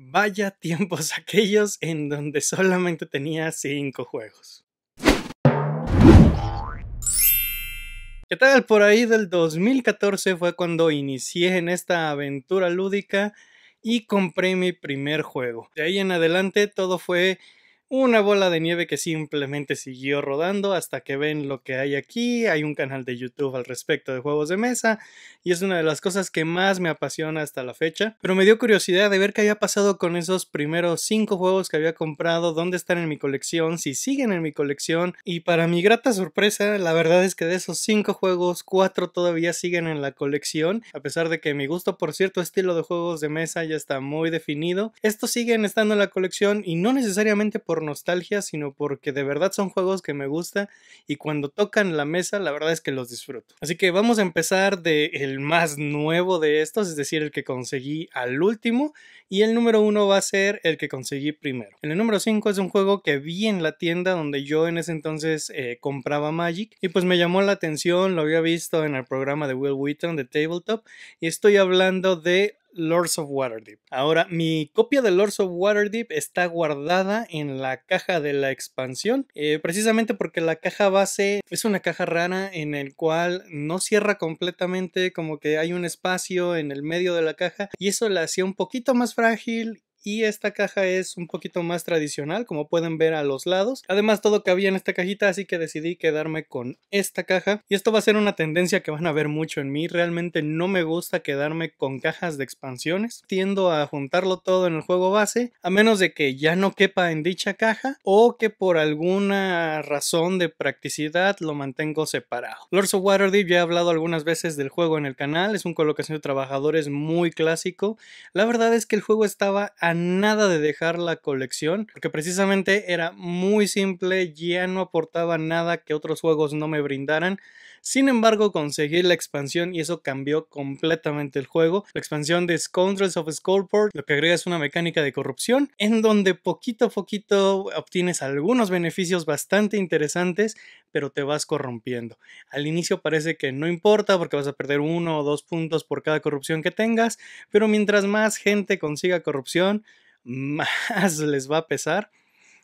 Vaya tiempos aquellos en donde solamente tenía 5 juegos. ¿Qué tal? Por ahí del 2014 fue cuando inicié en esta aventura lúdica y compré mi primer juego. De ahí en adelante todo fue una bola de nieve que simplemente siguió rodando hasta que ven lo que hay aquí. Hay un canal de YouTube al respecto de juegos de mesa y es una de las cosas que más me apasiona hasta la fecha. Pero me dio curiosidad de ver qué había pasado con esos primeros cinco juegos que había comprado, dónde están en mi colección, si siguen en mi colección. Y para mi grata sorpresa, la verdad es que de esos cinco juegos, cuatro todavía siguen en la colección, a pesar de que mi gusto por cierto estilo de juegos de mesa ya está muy definido. Estos siguen estando en la colección y no necesariamente por nostalgia, sino porque de verdad son juegos que me gusta y cuando tocan la mesa, la verdad es que los disfruto. Así que vamos a empezar de el más nuevo de estos, es decir, el que conseguí al último y el número uno va a ser el que conseguí primero. El número 5 es un juego que vi en la tienda donde yo en ese entonces eh, compraba Magic y pues me llamó la atención, lo había visto en el programa de Will Wheaton de Tabletop y estoy hablando de Lords of Waterdeep. Ahora, mi copia de Lords of Waterdeep está guardada en la caja de la expansión, eh, precisamente porque la caja base es una caja rara en el cual no cierra completamente, como que hay un espacio en el medio de la caja y eso la hacía un poquito más frágil y esta caja es un poquito más tradicional como pueden ver a los lados además todo cabía en esta cajita así que decidí quedarme con esta caja y esto va a ser una tendencia que van a ver mucho en mí realmente no me gusta quedarme con cajas de expansiones tiendo a juntarlo todo en el juego base a menos de que ya no quepa en dicha caja o que por alguna razón de practicidad lo mantengo separado Lords of Waterdeep ya he hablado algunas veces del juego en el canal es un colocación de trabajadores muy clásico la verdad es que el juego estaba nada de dejar la colección, porque precisamente era muy simple, ya no aportaba nada que otros juegos no me brindaran. Sin embargo, conseguí la expansión y eso cambió completamente el juego. La expansión de Scoundrels of Skullport lo que agrega es una mecánica de corrupción en donde poquito a poquito obtienes algunos beneficios bastante interesantes, pero te vas corrompiendo. Al inicio parece que no importa porque vas a perder uno o dos puntos por cada corrupción que tengas, pero mientras más gente consiga corrupción, más les va a pesar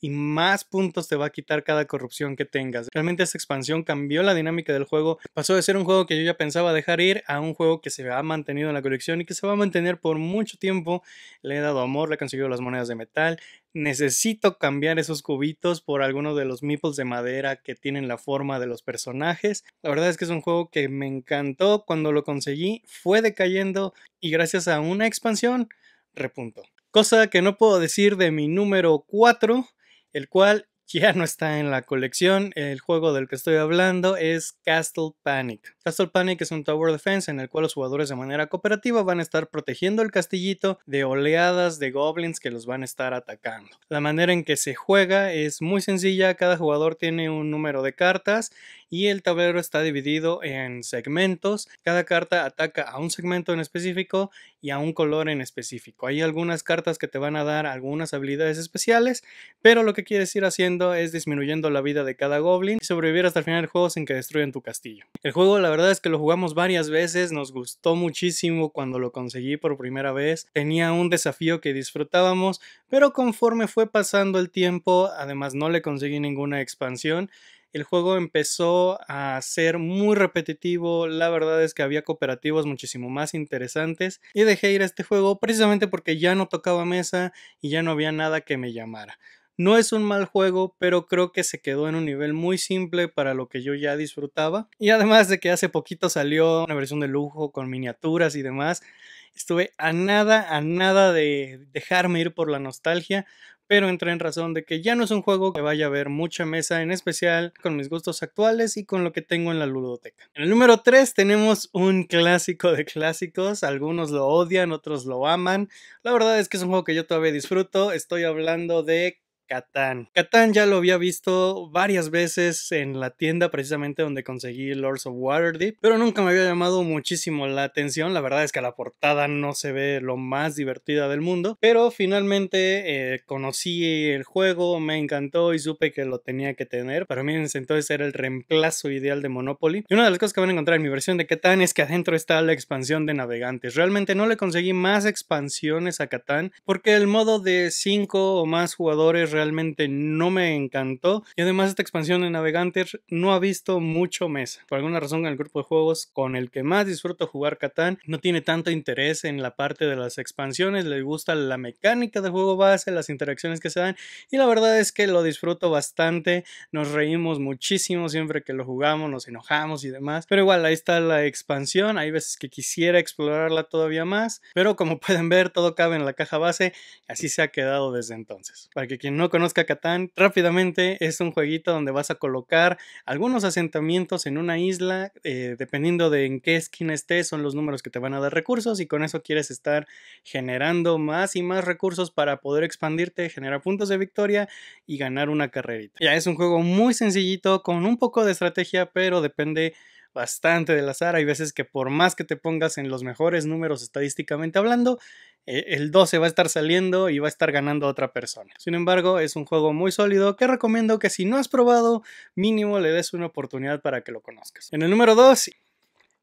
y más puntos te va a quitar cada corrupción que tengas. Realmente esta expansión cambió la dinámica del juego, pasó de ser un juego que yo ya pensaba dejar ir a un juego que se ha mantenido en la colección y que se va a mantener por mucho tiempo. Le he dado amor, le he conseguido las monedas de metal, necesito cambiar esos cubitos por alguno de los meeples de madera que tienen la forma de los personajes. La verdad es que es un juego que me encantó cuando lo conseguí, fue decayendo y gracias a una expansión repunto. Cosa que no puedo decir de mi número 4, el cual ya no está en la colección. El juego del que estoy hablando es Castle Panic. Castle Panic es un tower defense en el cual los jugadores de manera cooperativa van a estar protegiendo el castillito de oleadas de goblins que los van a estar atacando. La manera en que se juega es muy sencilla, cada jugador tiene un número de cartas y el tablero está dividido en segmentos. Cada carta ataca a un segmento en específico y a un color en específico. Hay algunas cartas que te van a dar algunas habilidades especiales, pero lo que quieres ir haciendo es disminuyendo la vida de cada goblin y sobrevivir hasta el final del juego sin que destruyan tu castillo. El juego la verdad es que lo jugamos varias veces, nos gustó muchísimo cuando lo conseguí por primera vez. Tenía un desafío que disfrutábamos, pero conforme fue pasando el tiempo, además no le conseguí ninguna expansión, el juego empezó a ser muy repetitivo, la verdad es que había cooperativos muchísimo más interesantes y dejé ir a este juego precisamente porque ya no tocaba mesa y ya no había nada que me llamara. No es un mal juego, pero creo que se quedó en un nivel muy simple para lo que yo ya disfrutaba. Y además de que hace poquito salió una versión de lujo con miniaturas y demás, estuve a nada, a nada de dejarme ir por la nostalgia, pero entré en razón de que ya no es un juego que vaya a haber mucha mesa, en especial con mis gustos actuales y con lo que tengo en la ludoteca. En el número 3 tenemos un clásico de clásicos, algunos lo odian, otros lo aman. La verdad es que es un juego que yo todavía disfruto, estoy hablando de Catán. Catán ya lo había visto varias veces en la tienda precisamente donde conseguí Lords of Waterdeep, pero nunca me había llamado muchísimo la atención. La verdad es que la portada no se ve lo más divertida del mundo, pero finalmente eh, conocí el juego, me encantó y supe que lo tenía que tener. Para mí entonces era el reemplazo ideal de Monopoly. Y una de las cosas que van a encontrar en mi versión de Catán es que adentro está la expansión de navegantes. Realmente no le conseguí más expansiones a Catán porque el modo de 5 o más jugadores realmente no me encantó. Y además esta expansión de Navegantes no ha visto mucho mesa. Por alguna razón el grupo de juegos con el que más disfruto jugar Catán no tiene tanto interés en la parte de las expansiones. Le gusta la mecánica de juego base, las interacciones que se dan. Y la verdad es que lo disfruto bastante. Nos reímos muchísimo siempre que lo jugamos, nos enojamos y demás. Pero igual ahí está la expansión. Hay veces que quisiera explorarla todavía más. Pero como pueden ver todo cabe en la caja base. Así se ha quedado desde entonces. Para que quien no conozca Catán, rápidamente es un jueguito donde vas a colocar algunos asentamientos en una isla, eh, dependiendo de en qué esquina estés, son los números que te van a dar recursos y con eso quieres estar generando más y más recursos para poder expandirte, generar puntos de victoria y ganar una carrerita. Ya es un juego muy sencillito, con un poco de estrategia, pero depende bastante del azar. Hay veces que por más que te pongas en los mejores números estadísticamente hablando, eh, el 12 va a estar saliendo y va a estar ganando a otra persona. Sin embargo, es un juego muy sólido que recomiendo que si no has probado, mínimo le des una oportunidad para que lo conozcas. En el número 2,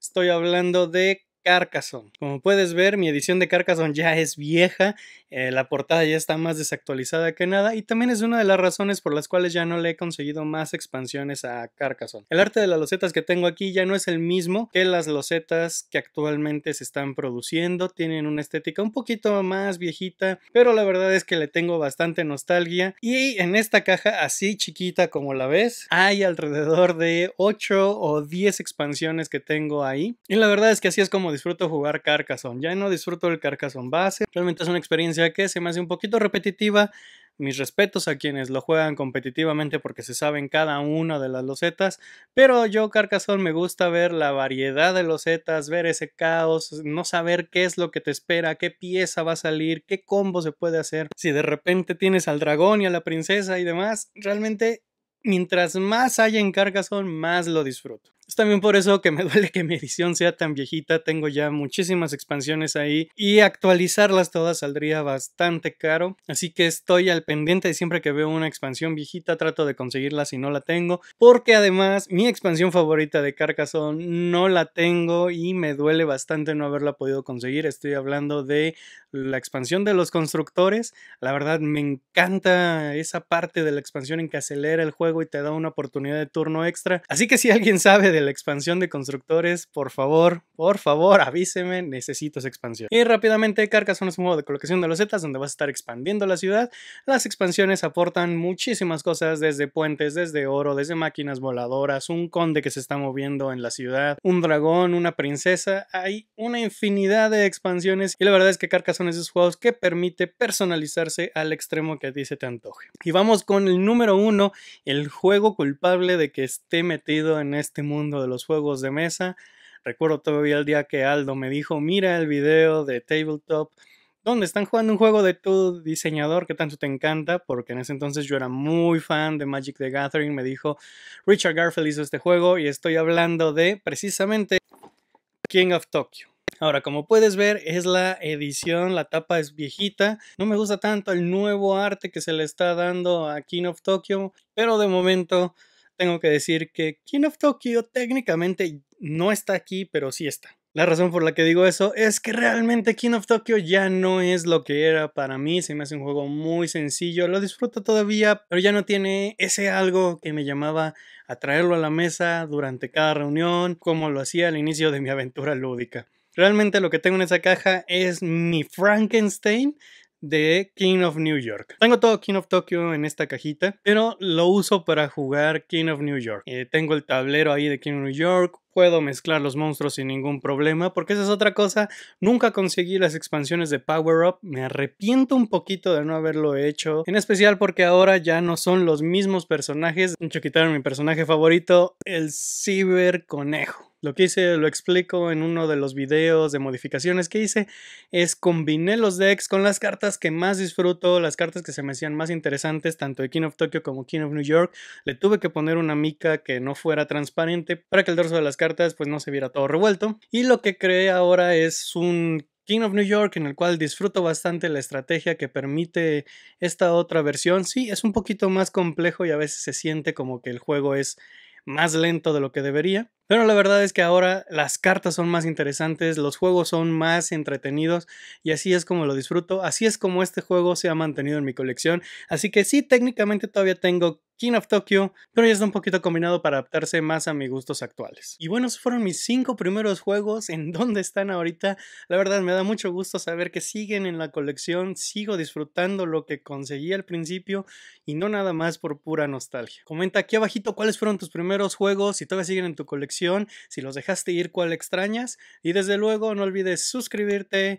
estoy hablando de Carcassonne. Como puedes ver, mi edición de Carcassonne ya es vieja, eh, la portada ya está más desactualizada que nada y también es una de las razones por las cuales ya no le he conseguido más expansiones a Carcassonne. El arte de las losetas que tengo aquí ya no es el mismo que las losetas que actualmente se están produciendo, tienen una estética un poquito más viejita, pero la verdad es que le tengo bastante nostalgia y en esta caja así chiquita como la ves, hay alrededor de 8 o 10 expansiones que tengo ahí y la verdad es que así es como disfruto jugar Carcassonne, ya no disfruto el Carcassonne base. Realmente es una experiencia que se me hace un poquito repetitiva. Mis respetos a quienes lo juegan competitivamente porque se saben cada una de las losetas, pero yo Carcassonne me gusta ver la variedad de losetas, ver ese caos, no saber qué es lo que te espera, qué pieza va a salir, qué combo se puede hacer. Si de repente tienes al dragón y a la princesa y demás, realmente mientras más hay en Carcassonne, más lo disfruto también por eso que me duele que mi edición sea tan viejita, tengo ya muchísimas expansiones ahí y actualizarlas todas saldría bastante caro, así que estoy al pendiente y siempre que veo una expansión viejita trato de conseguirla si no la tengo, porque además mi expansión favorita de Carcassonne no la tengo y me duele bastante no haberla podido conseguir, estoy hablando de la expansión de los constructores, la verdad me encanta esa parte de la expansión en que acelera el juego y te da una oportunidad de turno extra, así que si alguien sabe de la expansión de constructores, por favor, por favor, avíseme, necesito esa expansión. Y rápidamente, Carcassonne es un juego de colocación de losetas donde vas a estar expandiendo la ciudad. Las expansiones aportan muchísimas cosas, desde puentes, desde oro, desde máquinas voladoras, un conde que se está moviendo en la ciudad, un dragón, una princesa. Hay una infinidad de expansiones y la verdad es que Carcassonne es un esos juegos que permite personalizarse al extremo que a ti se te antoje. Y vamos con el número uno, el juego culpable de que esté metido en este mundo de los juegos de mesa. Recuerdo todavía el día que Aldo me dijo, mira el video de Tabletop, donde están jugando un juego de tu diseñador que tanto te encanta, porque en ese entonces yo era muy fan de Magic the Gathering, me dijo, Richard Garfield hizo este juego y estoy hablando de precisamente King of Tokyo. Ahora, como puedes ver, es la edición, la tapa es viejita. No me gusta tanto el nuevo arte que se le está dando a King of Tokyo, pero de momento tengo que decir que King of Tokyo técnicamente no está aquí, pero sí está. La razón por la que digo eso es que realmente King of Tokyo ya no es lo que era para mí, se me hace un juego muy sencillo, lo disfruto todavía, pero ya no tiene ese algo que me llamaba a traerlo a la mesa durante cada reunión, como lo hacía al inicio de mi aventura lúdica. Realmente lo que tengo en esa caja es mi Frankenstein de King of New York. Tengo todo King of Tokyo en esta cajita, pero lo uso para jugar King of New York. Eh, tengo el tablero ahí de King of New York, puedo mezclar los monstruos sin ningún problema, porque esa es otra cosa, nunca conseguí las expansiones de Power Up, me arrepiento un poquito de no haberlo hecho, en especial porque ahora ya no son los mismos personajes, de hecho quitaron mi personaje favorito, el Ciber Conejo. Lo que hice, lo explico en uno de los videos de modificaciones que hice, es combiné los decks con las cartas que más disfruto, las cartas que se me hacían más interesantes, tanto de King of Tokyo como King of New York. Le tuve que poner una mica que no fuera transparente para que el dorso de las cartas pues no se viera todo revuelto. Y lo que creé ahora es un King of New York, en el cual disfruto bastante la estrategia que permite esta otra versión. Sí, es un poquito más complejo y a veces se siente como que el juego es más lento de lo que debería, pero la verdad es que ahora las cartas son más interesantes, los juegos son más entretenidos y así es como lo disfruto, así es como este juego se ha mantenido en mi colección. Así que sí, técnicamente todavía tengo King of Tokyo, pero ya está un poquito combinado para adaptarse más a mis gustos actuales. Y bueno, esos fueron mis cinco primeros juegos, en dónde están ahorita. La verdad me da mucho gusto saber que siguen en la colección, sigo disfrutando lo que conseguí al principio y no nada más por pura nostalgia. Comenta aquí abajito cuáles fueron tus primeros juegos, si todavía siguen en tu colección, si los dejaste ir, cuál extrañas. Y desde luego no olvides suscribirte